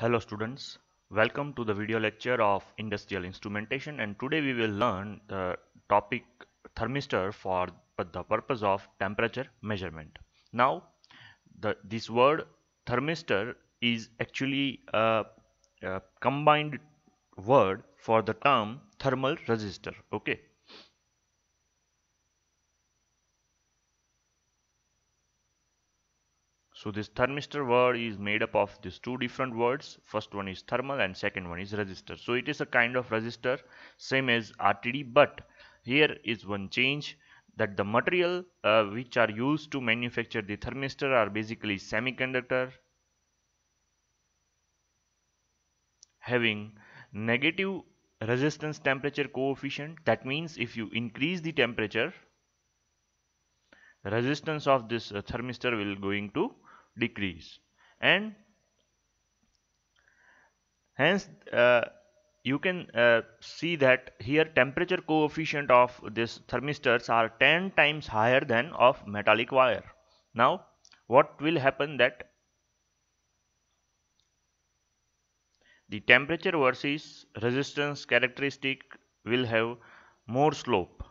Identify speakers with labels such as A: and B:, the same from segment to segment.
A: Hello students, welcome to the video lecture of industrial instrumentation and today we will learn the topic thermistor for the purpose of temperature measurement. Now the, this word thermistor is actually a, a combined word for the term thermal resistor okay So this thermistor word is made up of these two different words. First one is thermal and second one is resistor. So it is a kind of resistor same as RTD but here is one change that the material uh, which are used to manufacture the thermistor are basically semiconductor having negative resistance temperature coefficient that means if you increase the temperature the resistance of this uh, thermistor will going to decrease and hence uh, you can uh, see that here temperature coefficient of this thermistors are 10 times higher than of metallic wire now what will happen that the temperature versus resistance characteristic will have more slope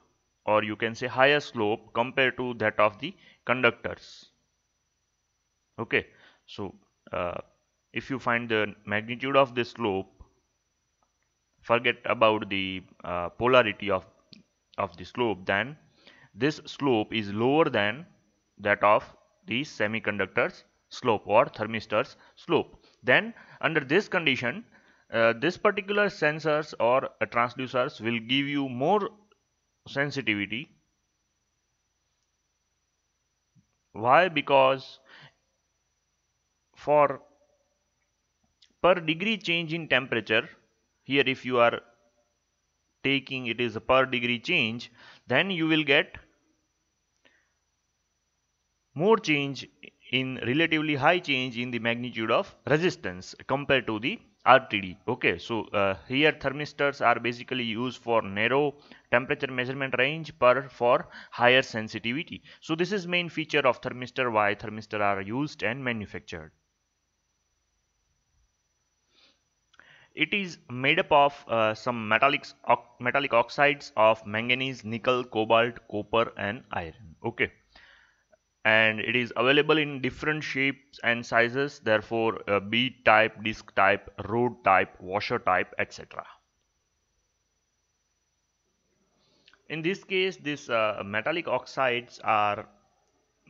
A: or you can say higher slope compared to that of the conductors okay so uh, if you find the magnitude of the slope forget about the uh, polarity of of the slope then this slope is lower than that of the semiconductor's slope or thermistor's slope then under this condition uh, this particular sensors or uh, transducers will give you more sensitivity why because for per degree change in temperature here if you are taking it is a per degree change then you will get more change in relatively high change in the magnitude of resistance compared to the RTD okay so uh, here thermistors are basically used for narrow temperature measurement range per for higher sensitivity so this is main feature of thermistor why thermistor are used and manufactured It is made up of uh, some metallic metallic oxides of manganese, nickel, cobalt, copper and iron. Okay. And it is available in different shapes and sizes. Therefore, uh, bead type, disc type, rod type, washer type, etc. In this case, these uh, metallic oxides are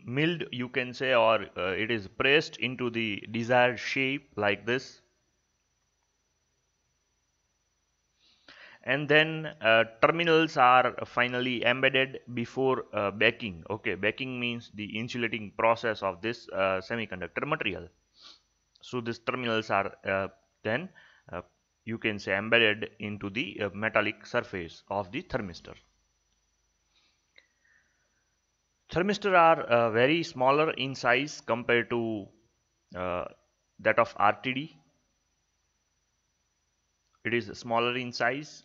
A: milled you can say or uh, it is pressed into the desired shape like this and then uh, terminals are finally embedded before uh, baking okay baking means the insulating process of this uh, semiconductor material so these terminals are uh, then uh, you can say embedded into the uh, metallic surface of the thermistor thermistor are very smaller in size compared to that of RTD it is smaller in size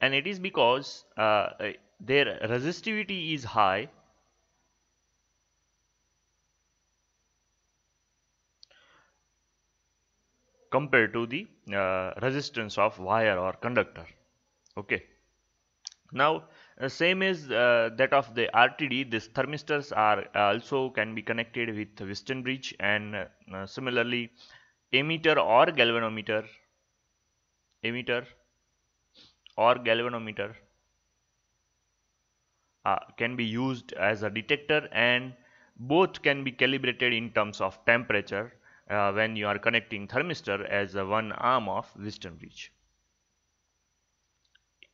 A: and it is because uh, eh, their resistivity is high compared to the uh, resistance of wire or conductor okay now uh, same is uh, that of the RTD these thermistors are uh, also can be connected with Western bridge and uh, similarly emitter or galvanometer emitter or galvanometer uh, can be used as a detector and both can be calibrated in terms of temperature uh, when you are connecting thermistor as a one arm of Western bridge.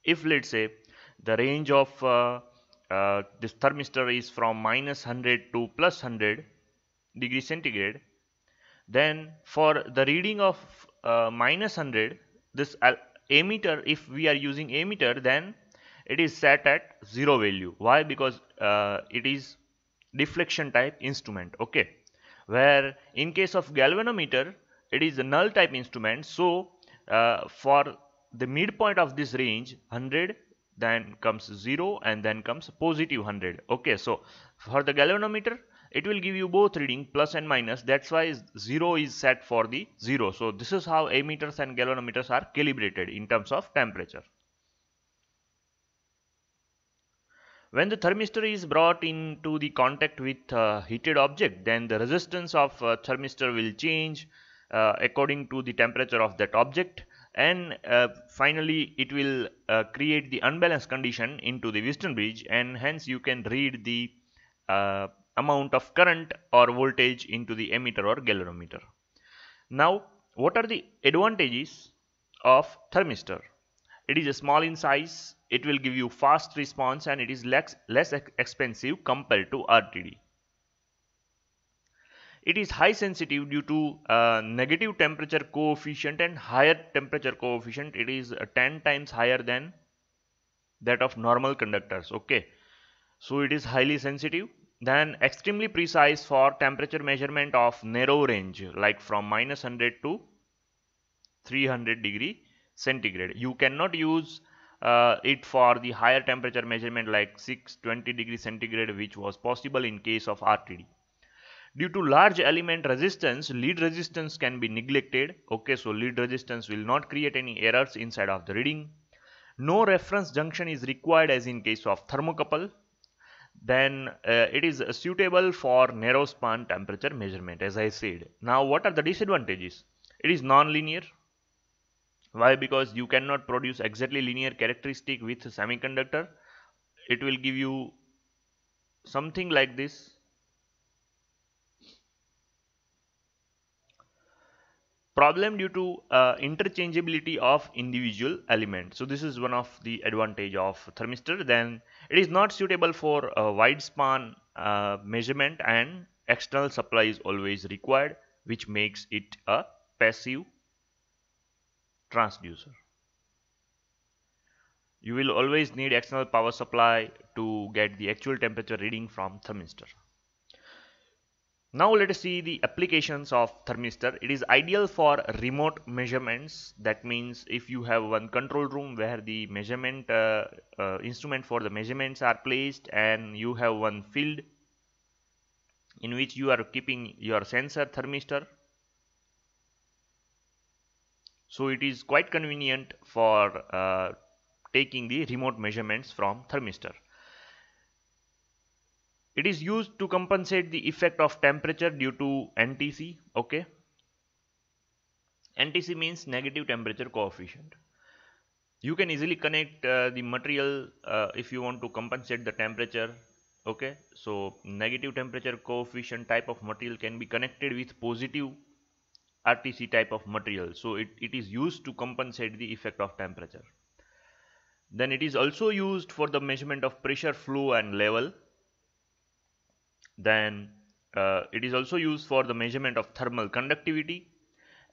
A: If let's say the range of uh, uh, this thermistor is from minus 100 to plus 100 degree centigrade then for the reading of uh, minus 100 this meter. if we are using meter, then it is set at zero value why because uh, it is deflection type instrument okay where in case of galvanometer it is a null type instrument so uh, for the midpoint of this range 100 then comes 0 and then comes positive 100 okay so for the galvanometer it will give you both reading plus and minus that's why 0 is set for the 0 so this is how ammeters and galvanometers are calibrated in terms of temperature when the thermistor is brought into the contact with uh, heated object then the resistance of uh, thermistor will change uh, according to the temperature of that object and uh, finally it will uh, create the unbalanced condition into the Western bridge and hence you can read the uh, amount of current or voltage into the emitter or galvanometer. Now, what are the advantages of thermistor? It is small in size, it will give you fast response and it is less, less expensive compared to RTD. It is high sensitive due to uh, negative temperature coefficient and higher temperature coefficient. It is uh, 10 times higher than that of normal conductors. Okay. So it is highly sensitive then extremely precise for temperature measurement of narrow range like from minus 100 to 300 degree centigrade. You cannot use uh, it for the higher temperature measurement like 620 degree centigrade which was possible in case of RTD. Due to large element resistance, lead resistance can be neglected. Okay, so lead resistance will not create any errors inside of the reading. No reference junction is required as in case of thermocouple then uh, it is uh, suitable for narrow span temperature measurement as I said. Now what are the disadvantages? It is non-linear. Why? Because you cannot produce exactly linear characteristic with semiconductor. It will give you something like this problem due to uh, interchangeability of individual elements. So this is one of the advantage of thermistor. Then it is not suitable for uh, wide span uh, measurement and external supply is always required which makes it a passive transducer. You will always need external power supply to get the actual temperature reading from thermistor. Now let us see the applications of thermistor. It is ideal for remote measurements. That means if you have one control room where the measurement uh, uh, instrument for the measurements are placed and you have one field in which you are keeping your sensor thermistor. So it is quite convenient for uh, taking the remote measurements from thermistor. It is used to compensate the effect of temperature due to NTC. Okay. NTC means negative temperature coefficient. You can easily connect uh, the material uh, if you want to compensate the temperature. Okay. So negative temperature coefficient type of material can be connected with positive RTC type of material. So it, it is used to compensate the effect of temperature. Then it is also used for the measurement of pressure flow and level then uh, it is also used for the measurement of thermal conductivity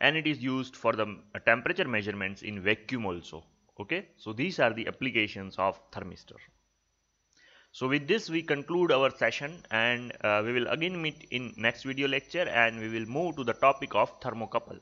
A: and it is used for the uh, temperature measurements in vacuum also. Okay, so these are the applications of thermistor. So with this we conclude our session and uh, we will again meet in next video lecture and we will move to the topic of thermocouple.